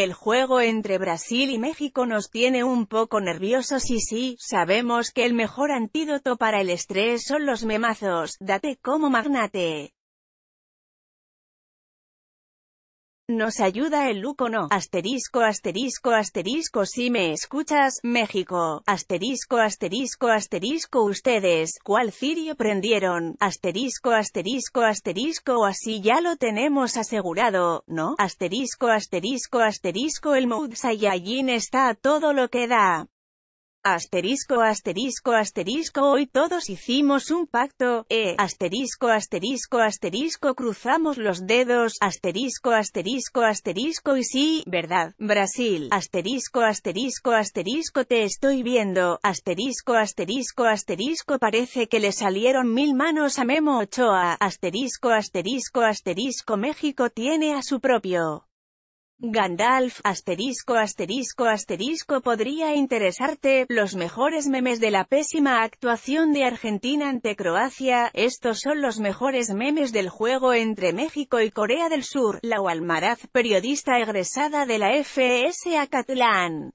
El juego entre Brasil y México nos tiene un poco nerviosos y sí, sabemos que el mejor antídoto para el estrés son los memazos, date como magnate. Nos ayuda el look no. Asterisco, asterisco, asterisco. Si me escuchas, México. Asterisco, asterisco, asterisco. Ustedes, ¿cuál cirio prendieron? Asterisco, asterisco, asterisco. Así ya lo tenemos asegurado, ¿no? Asterisco, asterisco, asterisco. El Mood Saiyajin está todo lo que da asterisco asterisco asterisco hoy todos hicimos un pacto, eh, asterisco asterisco asterisco cruzamos los dedos, asterisco asterisco asterisco y sí, verdad, Brasil, asterisco asterisco asterisco te estoy viendo, asterisco asterisco asterisco parece que le salieron mil manos a Memo Ochoa, asterisco asterisco asterisco México tiene a su propio Gandalf, asterisco asterisco asterisco podría interesarte, los mejores memes de la pésima actuación de Argentina ante Croacia, estos son los mejores memes del juego entre México y Corea del Sur, la walmaraz periodista egresada de la FSA Catlán.